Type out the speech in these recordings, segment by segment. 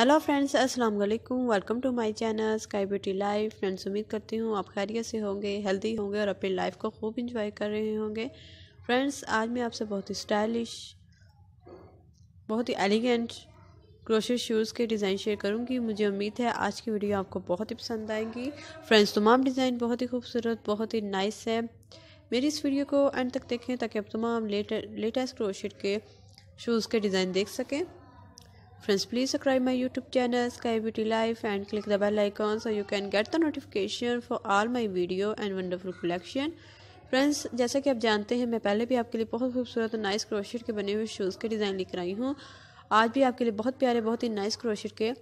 Hello friends अस्सलाम वालेकुम welcome to my channel Sky Beauty Life friends उम्मीद करती हूँ आप खैरियत से होंगे हेल्दी होंगे और अपनी लाइफ को खूब इंजॉय कर रहे होंगे फ्रेंड्स आज मैं आपसे बहुत ही स्टाइलिश बहुत ही एलिगेंट क्रोशे शूज़ के डिज़ाइन शेयर करूँगी मुझे उम्मीद है आज की वीडियो आपको बहुत ही पसंद आएगी फ्रेंड्स तमाम डिज़ाइन बहुत ही खूबसूरत बहुत ही नाइस है मेरी इस वीडियो को एंड तक देखें ताकि आप तमाम लेटेस्ट क्रोशेट के शूज़ के डिज़ाइन देख सकें friends please subscribe my YouTube channel Sky Beauty Life and click the bell icon so you can get the notification for all my video and wonderful collection friends जैसा कि आप जानते हैं मैं पहले भी आपके लिए बहुत खूबसूरत और नाइस क्रोशेट के बने हुए शूज़ के डिज़ाइन लेकर आई हूँ आज भी आपके लिए बहुत प्यारे बहुत ही नाइस क्रोशेट के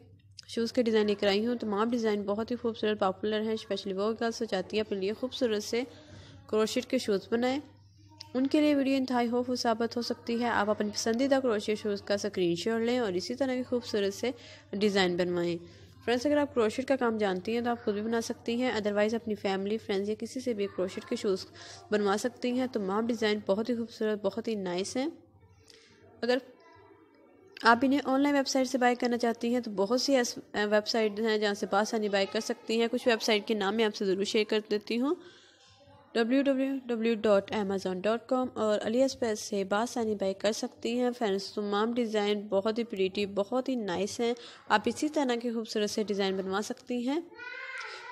शूज़ के डिज़ाइन लेकर आई हूँ तमाम डिज़ाइन बहुत ही खूबसूरत पॉपुलर हैं स्पेशली वो गर्ल्स चाहती हैं अपने लिए खूबसूरत से क्रोशेट के शूज़ बनाएँ उनके लिए वीडियो इंतहाई होपफुल साबित हो सकती है आप अपने पसंदीदा क्रोशिया शूज़ का शॉट लें और इसी तरह की खूबसूरत से डिज़ाइन बनवाएं फ्रेंड्स अगर आप क्रोशेट का काम जानती हैं तो आप खुद भी बना सकती हैं अदरवाइज़ अपनी फैमिली फ्रेंड्स या किसी से भी क्रोशेट के शूज़ बनवा सकती हैं तो माप डिज़ाइन बहुत ही खूबसूरत बहुत ही नाइस हैं अगर आप इन्हें ऑनलाइन वेबसाइट से बाय करना चाहती हैं तो बहुत सी वेबसाइट हैं जहाँ से बासानी बाय कर सकती हैं कुछ वेबसाइट के नाम मैं आपसे ज़रूर शेयर कर देती हूँ www.amazon.com और अली एक्सप्रेस से बासानी बाई कर सकती हैं फ्रेंड्स तमाम डिज़ाइन बहुत ही प्रीटी बहुत ही नाइस हैं आप इसी तरह के खूबसूरत से डिज़ाइन बनवा सकती हैं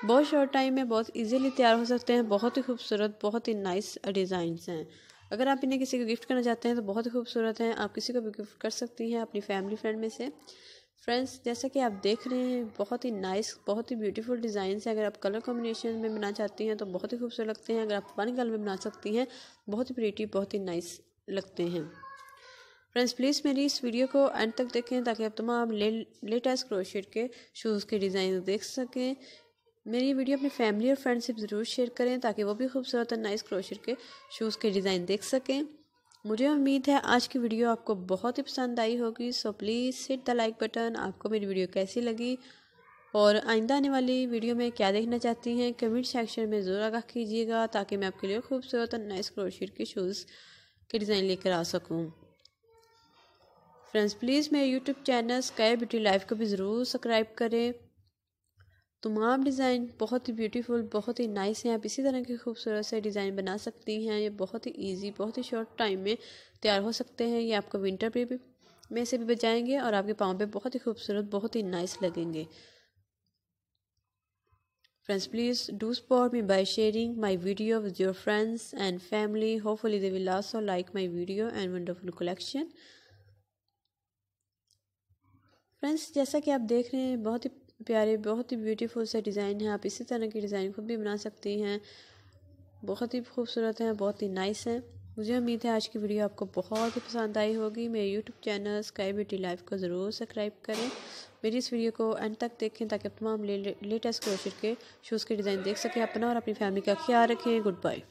बहुत शॉर्ट टाइम में बहुत इजीली तैयार हो सकते हैं बहुत ही खूबसूरत बहुत ही नाइस डिज़ाइन हैं अगर आप इन्हें किसी को गिफ्ट करना चाहते हैं तो बहुत ही खूबसूरत हैं आप किसी को भी गिफ्ट कर सकती हैं अपनी फैमिली फ्रेंड में से फ्रेंड्स जैसा कि आप देख रहे हैं बहुत ही नाइस बहुत ही ब्यूटीफुल डिज़ाइन है अगर आप कलर कॉम्बिनेशन में बना चाहती हैं तो बहुत ही खूबसूरत लगते हैं अगर आप वन कलर में बना सकती हैं बहुत ही प्रीटी बहुत ही नाइस लगते हैं फ्रेंड्स प्लीज़ मेरी इस वीडियो को एंड तक देखें ताकि आप तमाम ले, लेटेस्ट क्रोशेट के शूज़ के डिज़ाइन देख सकें मेरी वीडियो अपनी फैमिली और फ्रेंड्स से ज़रूर शेयर करें ताकि वो भी खूबसूरत और नाइस क्रोशेट के शूज़ के डिज़ाइन देख सकें मुझे उम्मीद है आज की वीडियो आपको बहुत ही पसंद आई होगी so please hit the like button आपको मेरी वीडियो कैसी लगी और आइंदा आने वाली वीडियो में क्या देखना चाहती हैं कमेंट सेक्शन में ज़रूर आगाह कीजिएगा ताकि मैं आपके लिए खूबसूरत और नाइस क्रोशियर के शूज़ के डिज़ाइन लेकर आ सकूँ फ्रेंड्स प्लीज़ मेरे YouTube channel Sky Beauty Life को भी ज़रूर सब्सक्राइब करें तमाम डिज़ाइन बहुत ही ब्यूटीफुल बहुत ही नाइस हैं आप इसी तरह के खूबसूरत से डिज़ाइन बना सकती हैं ये बहुत ही ईजी बहुत ही शॉर्ट टाइम में तैयार हो सकते हैं ये आपको विंटर पे भी में से भी बचाएंगे और आपके पाँव पे बहुत ही खूबसूरत बहुत ही नाइस लगेंगे Friends, please do support me by sharing my video with your friends and family. Hopefully, they will also like my video and wonderful collection. Friends जैसा कि आप देख रहे हैं बहुत ही प्यारे बहुत ही ब्यूटीफुल से डिज़ाइन है आप इसी तरह की डिज़ाइन खुद भी बना सकती हैं बहुत ही खूबसूरत हैं बहुत ही नाइस हैं मुझे उम्मीद है आज की वीडियो आपको बहुत ही पसंद आई होगी मेरे YouTube channel Sky Beauty Life को ज़रूर सब्सक्राइब करें मेरी इस वीडियो को एंड तक देखें ताकि आप तमाम लेटेस्ट क्रोशर के शूज़ के डिज़ाइन देख सकें अपना और अपनी फैमिली का ख्याल रखें गुड बाय